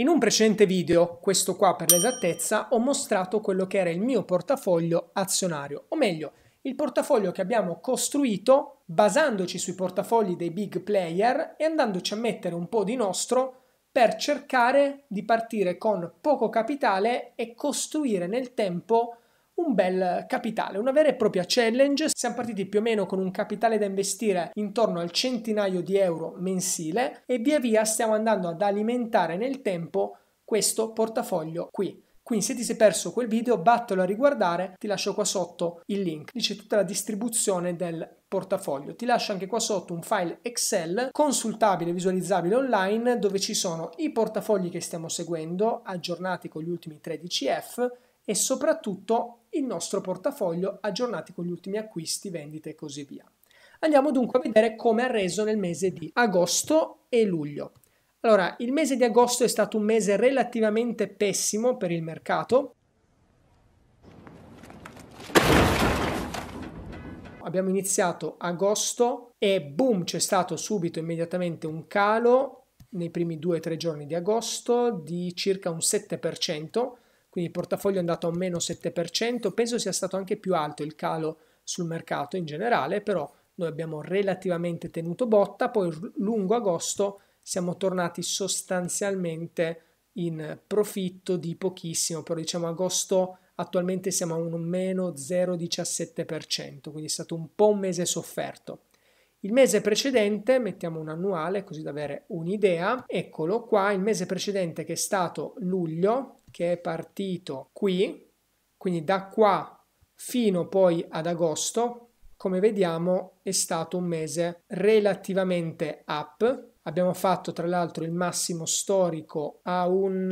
In un precedente video, questo qua per l'esattezza, ho mostrato quello che era il mio portafoglio azionario, o meglio, il portafoglio che abbiamo costruito basandoci sui portafogli dei big player e andandoci a mettere un po' di nostro per cercare di partire con poco capitale e costruire nel tempo un bel capitale, una vera e propria challenge. Siamo partiti più o meno con un capitale da investire intorno al centinaio di euro mensile e via via stiamo andando ad alimentare nel tempo questo portafoglio qui. Quindi se ti sei perso quel video, vattelo a riguardare, ti lascio qua sotto il link. Lì c'è tutta la distribuzione del portafoglio. Ti lascio anche qua sotto un file Excel consultabile, visualizzabile online, dove ci sono i portafogli che stiamo seguendo, aggiornati con gli ultimi 13F, e soprattutto il nostro portafoglio aggiornati con gli ultimi acquisti, vendite e così via. Andiamo dunque a vedere come ha reso nel mese di agosto e luglio. Allora, il mese di agosto è stato un mese relativamente pessimo per il mercato. Abbiamo iniziato agosto e boom, c'è stato subito immediatamente un calo nei primi due o tre giorni di agosto di circa un 7% quindi il portafoglio è andato a meno 7%, penso sia stato anche più alto il calo sul mercato in generale, però noi abbiamo relativamente tenuto botta, poi lungo agosto siamo tornati sostanzialmente in profitto di pochissimo, però diciamo agosto attualmente siamo a un meno 0,17%, quindi è stato un po' un mese sofferto. Il mese precedente, mettiamo un annuale così da avere un'idea, eccolo qua, il mese precedente che è stato luglio, che è partito qui, quindi da qua fino poi ad agosto, come vediamo è stato un mese relativamente up. Abbiamo fatto tra l'altro il massimo storico a un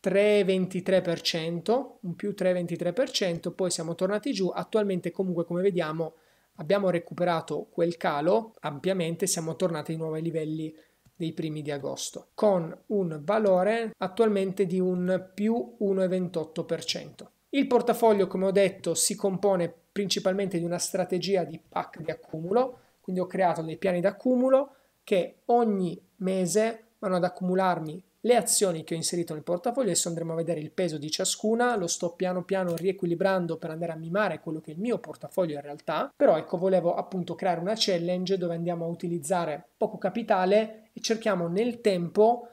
3,23%, un più 3,23%, poi siamo tornati giù. Attualmente comunque come vediamo abbiamo recuperato quel calo ampiamente, siamo tornati di nuovo ai livelli dei primi di agosto, con un valore attualmente di un più 1,28%. Il portafoglio, come ho detto, si compone principalmente di una strategia di pack di accumulo, quindi ho creato dei piani d'accumulo che ogni mese vanno ad accumularmi le azioni che ho inserito nel portafoglio, adesso andremo a vedere il peso di ciascuna, lo sto piano piano riequilibrando per andare a mimare quello che è il mio portafoglio in realtà, però ecco volevo appunto creare una challenge dove andiamo a utilizzare poco capitale e cerchiamo nel tempo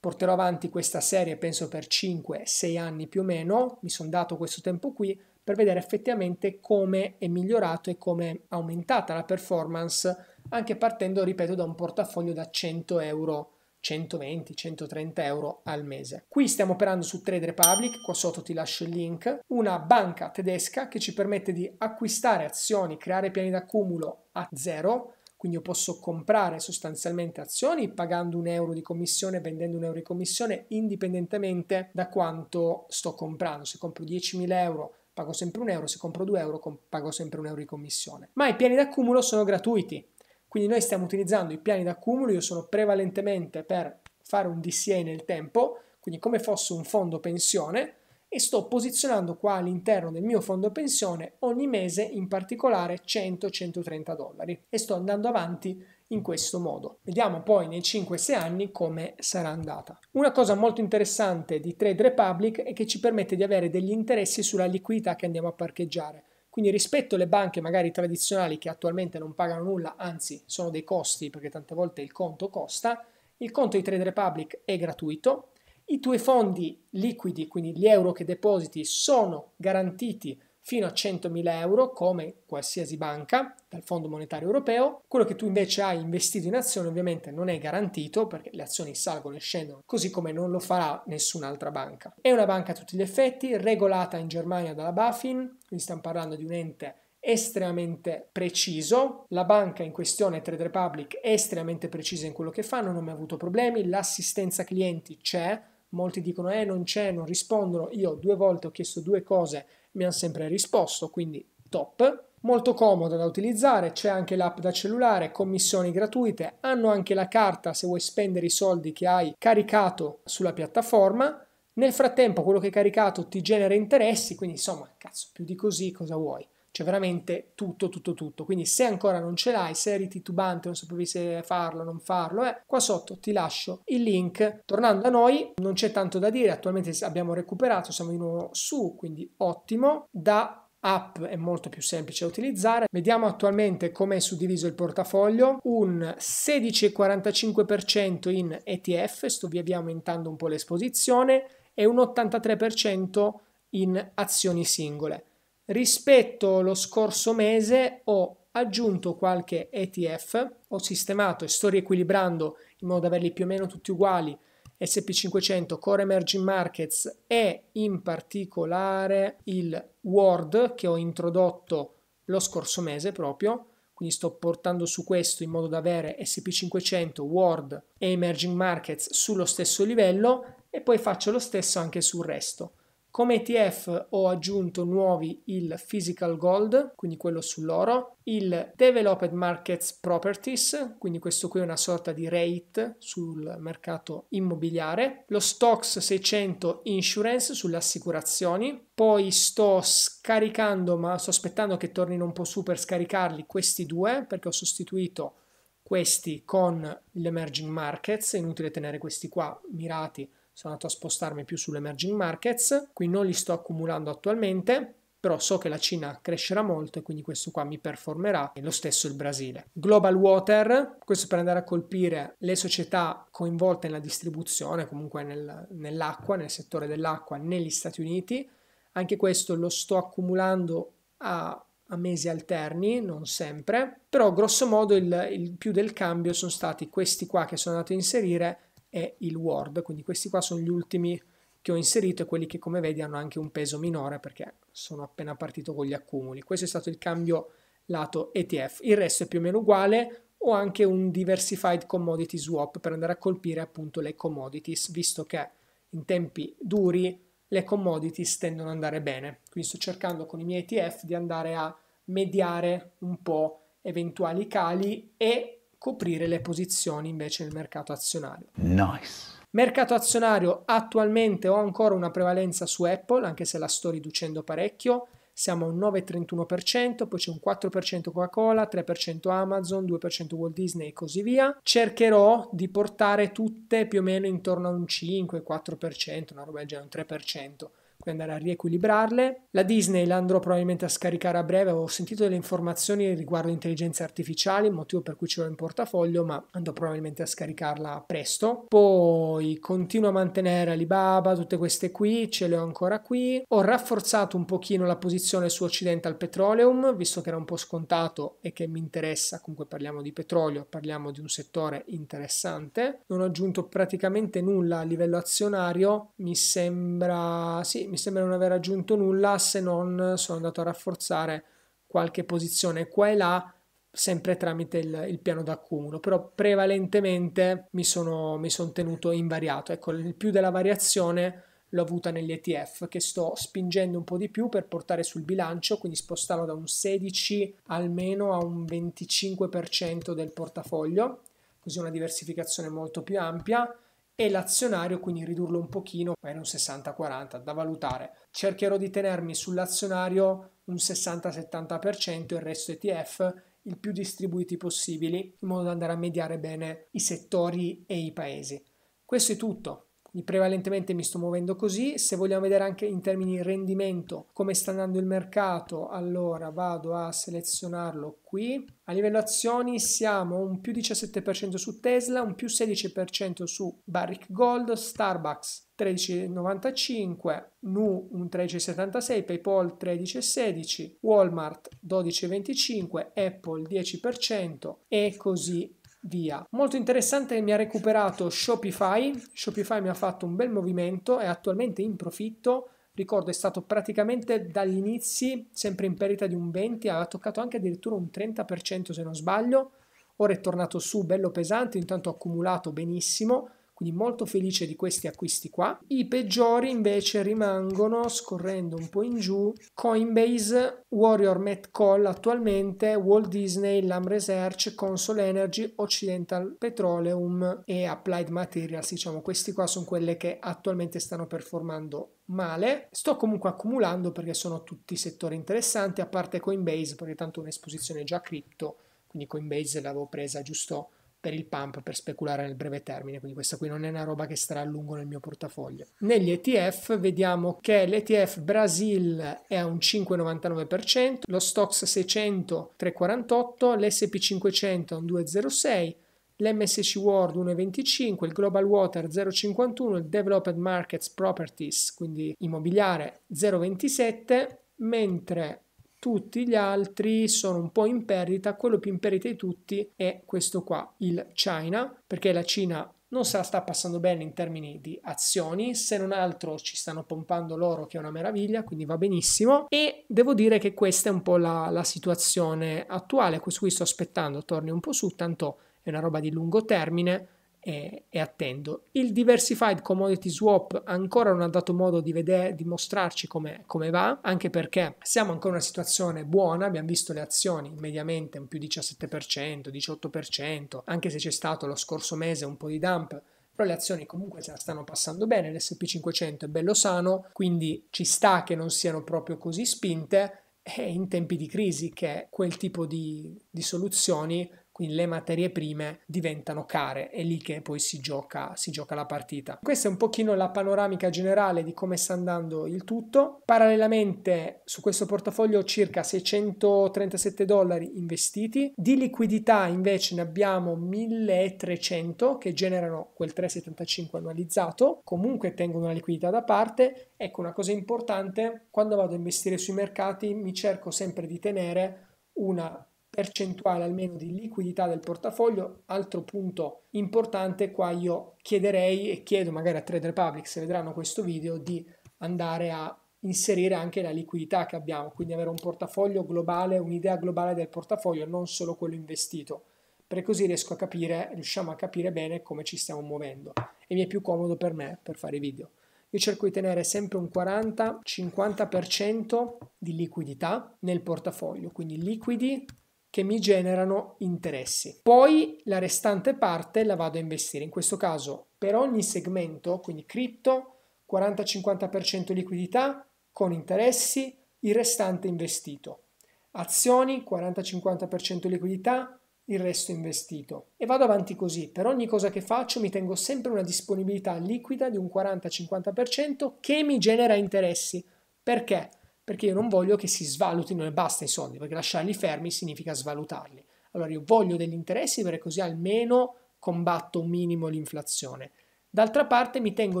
porterò avanti questa serie penso per 5-6 anni più o meno, mi sono dato questo tempo qui per vedere effettivamente come è migliorato e come è aumentata la performance anche partendo, ripeto, da un portafoglio da 100 euro 120-130 euro al mese. Qui stiamo operando su Trade Republic, qua sotto ti lascio il link, una banca tedesca che ci permette di acquistare azioni, creare piani d'accumulo a zero, quindi io posso comprare sostanzialmente azioni pagando un euro di commissione, vendendo un euro di commissione indipendentemente da quanto sto comprando. Se compro 10.000 euro pago sempre un euro, se compro 2 euro pago sempre un euro di commissione. Ma i piani d'accumulo sono gratuiti, quindi noi stiamo utilizzando i piani d'accumulo, io sono prevalentemente per fare un DCA nel tempo, quindi come fosse un fondo pensione, e sto posizionando qua all'interno del mio fondo pensione ogni mese in particolare 100-130 dollari e sto andando avanti in questo modo. Vediamo poi nei 5-6 anni come sarà andata. Una cosa molto interessante di Trade Republic è che ci permette di avere degli interessi sulla liquidità che andiamo a parcheggiare. Quindi rispetto alle banche magari tradizionali che attualmente non pagano nulla, anzi sono dei costi perché tante volte il conto costa, il conto di Trade Republic è gratuito, i tuoi fondi liquidi, quindi gli euro che depositi, sono garantiti fino a 100.000 euro come qualsiasi banca dal Fondo Monetario Europeo. Quello che tu invece hai investito in azioni ovviamente non è garantito perché le azioni salgono e scendono, così come non lo farà nessun'altra banca. È una banca a tutti gli effetti, regolata in Germania dalla BaFin, quindi stiamo parlando di un ente estremamente preciso. La banca in questione, Trade Republic, è estremamente precisa in quello che fa, non ha mai avuto problemi. L'assistenza clienti c'è, molti dicono eh non c'è, non rispondono, io due volte ho chiesto due cose, mi hanno sempre risposto, quindi top. Molto comodo da utilizzare, c'è anche l'app da cellulare, commissioni gratuite, hanno anche la carta se vuoi spendere i soldi che hai caricato sulla piattaforma. Nel frattempo quello che hai caricato ti genera interessi, quindi insomma, cazzo, più di così cosa vuoi? c'è veramente tutto, tutto, tutto. Quindi se ancora non ce l'hai, se eri titubante, non sapevi se farlo, o non farlo, eh, qua sotto ti lascio il link. Tornando a noi, non c'è tanto da dire, attualmente abbiamo recuperato, siamo di nuovo su, quindi ottimo. Da app è molto più semplice da utilizzare. Vediamo attualmente come è suddiviso il portafoglio, un 16,45% in ETF, sto vi via aumentando un po' l'esposizione, e un 83% in azioni singole. Rispetto allo scorso mese ho aggiunto qualche ETF, ho sistemato e sto riequilibrando in modo da averli più o meno tutti uguali SP500, Core Emerging Markets e in particolare il World che ho introdotto lo scorso mese proprio, quindi sto portando su questo in modo da avere SP500, World e Emerging Markets sullo stesso livello e poi faccio lo stesso anche sul resto. Come ETF ho aggiunto nuovi il Physical Gold, quindi quello sull'oro, il Developed Markets Properties, quindi questo qui è una sorta di rate sul mercato immobiliare, lo Stocks 600 Insurance sulle assicurazioni, poi sto scaricando ma sto aspettando che tornino un po' su per scaricarli questi due perché ho sostituito questi con l'emerging markets, inutile tenere questi qua mirati sono andato a spostarmi più sull'emerging markets, qui non li sto accumulando attualmente, però so che la Cina crescerà molto e quindi questo qua mi performerà e lo stesso il Brasile. Global Water, questo per andare a colpire le società coinvolte nella distribuzione, comunque nel, nell'acqua, nel settore dell'acqua negli Stati Uniti, anche questo lo sto accumulando a, a mesi alterni, non sempre, però grosso modo il, il più del cambio sono stati questi qua che sono andato a inserire e il Word, quindi questi qua sono gli ultimi che ho inserito e quelli che come vedi hanno anche un peso minore perché sono appena partito con gli accumuli. Questo è stato il cambio lato ETF, il resto è più o meno uguale ho anche un diversified commodity swap per andare a colpire appunto le commodities, visto che in tempi duri le commodities tendono ad andare bene. Quindi sto cercando con i miei ETF di andare a mediare un po' eventuali cali e coprire le posizioni invece nel mercato azionario. Nice. Mercato azionario attualmente ho ancora una prevalenza su Apple, anche se la sto riducendo parecchio. Siamo a un 9,31%, poi c'è un 4% Coca-Cola, 3% Amazon, 2% Walt Disney e così via. Cercherò di portare tutte più o meno intorno a un 5-4%, una roba del genere, un 3% puoi andare a riequilibrarle. La Disney l'andrò probabilmente a scaricare a breve, ho sentito delle informazioni riguardo intelligenze artificiali, motivo per cui ce l'ho in portafoglio, ma andrò probabilmente a scaricarla presto. Poi continuo a mantenere Alibaba, tutte queste qui, ce le ho ancora qui. Ho rafforzato un pochino la posizione su Occidental Petroleum, visto che era un po' scontato e che mi interessa, comunque parliamo di petrolio, parliamo di un settore interessante. Non ho aggiunto praticamente nulla a livello azionario, mi sembra, sì, mi sembra non aver aggiunto nulla se non sono andato a rafforzare qualche posizione qua e là sempre tramite il, il piano d'accumulo però prevalentemente mi sono, mi sono tenuto invariato ecco il più della variazione l'ho avuta negli ETF che sto spingendo un po' di più per portare sul bilancio, quindi spostarlo da un 16 almeno a un 25% del portafoglio, così una diversificazione molto più ampia e l'azionario, quindi ridurlo un pochino, magari un 60-40 da valutare. Cercherò di tenermi sull'azionario un 60-70%, il resto ETF il più distribuiti possibili in modo da andare a mediare bene i settori e i paesi. Questo è tutto quindi prevalentemente mi sto muovendo così. Se vogliamo vedere anche in termini di rendimento come sta andando il mercato, allora vado a selezionarlo qui. A livello azioni siamo un più 17% su Tesla, un più 16% su Barrick Gold, Starbucks 13,95, Nu un 13,76, PayPal 13,16, Walmart 12,25, Apple 10% e così via. Molto interessante mi ha recuperato Shopify, Shopify mi ha fatto un bel movimento, è attualmente in profitto, ricordo è stato praticamente dagli inizi sempre in perdita di un 20, ha toccato anche addirittura un 30% se non sbaglio, ora è tornato su bello pesante, intanto ha accumulato benissimo, quindi molto felice di questi acquisti qua. I peggiori invece rimangono, scorrendo un po' in giù, Coinbase, Warrior Met Call attualmente, Walt Disney, Lam Research, Console Energy, Occidental Petroleum e Applied Materials, diciamo questi qua sono quelle che attualmente stanno performando male. Sto comunque accumulando perché sono tutti settori interessanti, a parte Coinbase perché tanto un'esposizione già cripto, quindi Coinbase l'avevo presa giusto per il pump, per speculare nel breve termine, quindi questa qui non è una roba che starà a lungo nel mio portafoglio. Negli ETF vediamo che l'ETF Brasil è a un 5,99%, lo Stox 600 3,48%, l'SP500 un 2,06%, l'MSC World 1,25, il Global Water 0,51, il Developed Markets Properties, quindi immobiliare 0,27, mentre tutti gli altri sono un po' in perdita, quello più in perdita di tutti è questo qua, il China, perché la Cina non se la sta passando bene in termini di azioni, se non altro ci stanno pompando l'oro che è una meraviglia, quindi va benissimo e devo dire che questa è un po' la, la situazione attuale, questo qui sto aspettando torni un po' su, tanto è una roba di lungo termine, e, e, attendo. Il Diversified Commodity Swap ancora non ha dato modo di, vedere, di mostrarci come, va, anche perché siamo ancora in una situazione buona, abbiamo visto le azioni mediamente un più 17%, 18%, anche se c'è stato lo scorso mese un po' di dump, però le azioni comunque se la stanno passando bene, l'SP500 è bello sano, quindi ci sta che non siano proprio così spinte e in tempi di crisi che quel tipo di, di soluzioni quindi le materie prime diventano care, è lì che poi si gioca, si gioca la partita. Questa è un pochino la panoramica generale di come sta andando il tutto. Parallelamente su questo portafoglio circa 637 dollari investiti, di liquidità invece ne abbiamo 1300 che generano quel 3,75 annualizzato, comunque tengo una liquidità da parte. Ecco una cosa importante, quando vado a investire sui mercati mi cerco sempre di tenere una percentuale almeno di liquidità del portafoglio, altro punto importante qua io chiederei e chiedo magari a Trade Republic se vedranno questo video di andare a inserire anche la liquidità che abbiamo, quindi avere un portafoglio globale, un'idea globale del portafoglio, non solo quello investito, perché così riesco a capire, riusciamo a capire bene come ci stiamo muovendo e mi è più comodo per me per fare i video. Io cerco di tenere sempre un 40-50% di liquidità nel portafoglio, quindi liquidi che mi generano interessi. Poi la restante parte la vado a investire, in questo caso per ogni segmento, quindi cripto, 40-50% liquidità con interessi, il restante investito. Azioni, 40-50% liquidità, il resto investito. E vado avanti così, per ogni cosa che faccio mi tengo sempre una disponibilità liquida di un 40-50% che mi genera interessi. Perché? perché io non voglio che si svalutino e basta i soldi, perché lasciarli fermi significa svalutarli. Allora io voglio degli interessi perché così almeno combatto un minimo l'inflazione. D'altra parte mi tengo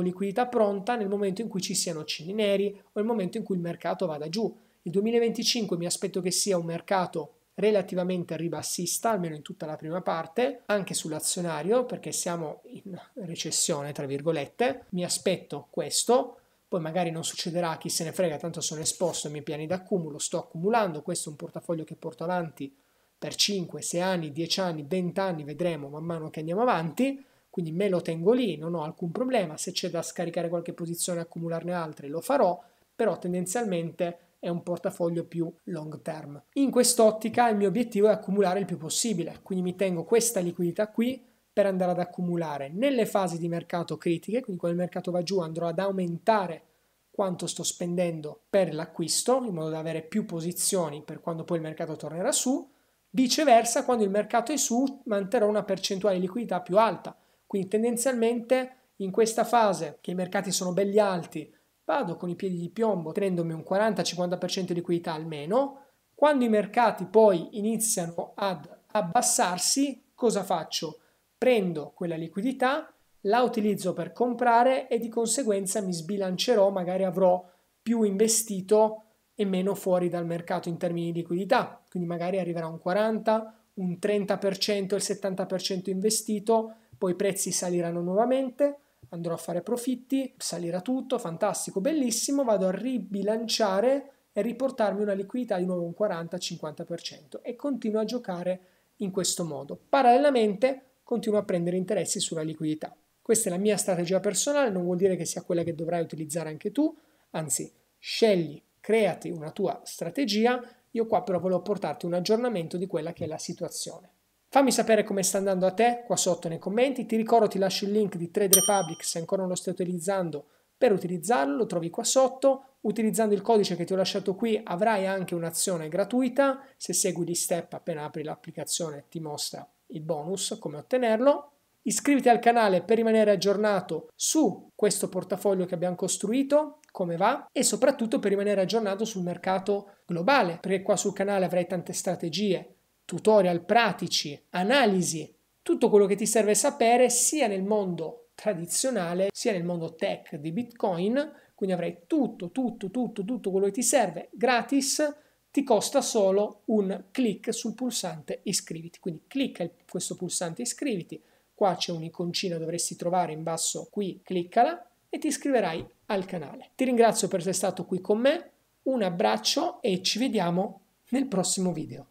liquidità pronta nel momento in cui ci siano cini neri o nel momento in cui il mercato vada giù. Il 2025 mi aspetto che sia un mercato relativamente ribassista, almeno in tutta la prima parte, anche sull'azionario perché siamo in recessione, tra virgolette. Mi aspetto questo poi magari non succederà, chi se ne frega, tanto sono esposto ai miei piani d'accumulo, sto accumulando, questo è un portafoglio che porto avanti per 5, 6 anni, 10 anni, 20 anni, vedremo man mano che andiamo avanti, quindi me lo tengo lì, non ho alcun problema, se c'è da scaricare qualche posizione e accumularne altre lo farò, però tendenzialmente è un portafoglio più long term. In quest'ottica il mio obiettivo è accumulare il più possibile, quindi mi tengo questa liquidità qui, per andare ad accumulare nelle fasi di mercato critiche, quindi quando il mercato va giù andrò ad aumentare quanto sto spendendo per l'acquisto, in modo da avere più posizioni per quando poi il mercato tornerà su, viceversa quando il mercato è su manterrò una percentuale di liquidità più alta, quindi tendenzialmente in questa fase che i mercati sono belli alti, vado con i piedi di piombo tenendomi un 40-50% di liquidità almeno, quando i mercati poi iniziano ad abbassarsi, cosa faccio? prendo quella liquidità, la utilizzo per comprare e di conseguenza mi sbilancerò, magari avrò più investito e meno fuori dal mercato in termini di liquidità, quindi magari arriverà un 40, un 30%, il 70% investito, poi i prezzi saliranno nuovamente, andrò a fare profitti, salirà tutto, fantastico, bellissimo, vado a ribilanciare e riportarmi una liquidità di nuovo un 40-50% e continuo a giocare in questo modo. Parallelamente continuo a prendere interessi sulla liquidità. Questa è la mia strategia personale, non vuol dire che sia quella che dovrai utilizzare anche tu, anzi scegli, creati una tua strategia, io qua però volevo portarti un aggiornamento di quella che è la situazione. Fammi sapere come sta andando a te qua sotto nei commenti, ti ricordo ti lascio il link di Trade Republic se ancora non lo stai utilizzando per utilizzarlo, lo trovi qua sotto, utilizzando il codice che ti ho lasciato qui avrai anche un'azione gratuita, se segui gli step appena apri l'applicazione ti mostra il bonus, come ottenerlo. Iscriviti al canale per rimanere aggiornato su questo portafoglio che abbiamo costruito, come va e soprattutto per rimanere aggiornato sul mercato globale, perché qua sul canale avrai tante strategie, tutorial pratici, analisi, tutto quello che ti serve sapere sia nel mondo tradizionale sia nel mondo tech di Bitcoin, quindi avrai tutto, tutto, tutto, tutto quello che ti serve gratis ti costa solo un clic sul pulsante iscriviti. Quindi clicca questo pulsante iscriviti, qua c'è un'iconcina dovresti trovare in basso qui, cliccala e ti iscriverai al canale. Ti ringrazio per essere stato qui con me, un abbraccio e ci vediamo nel prossimo video.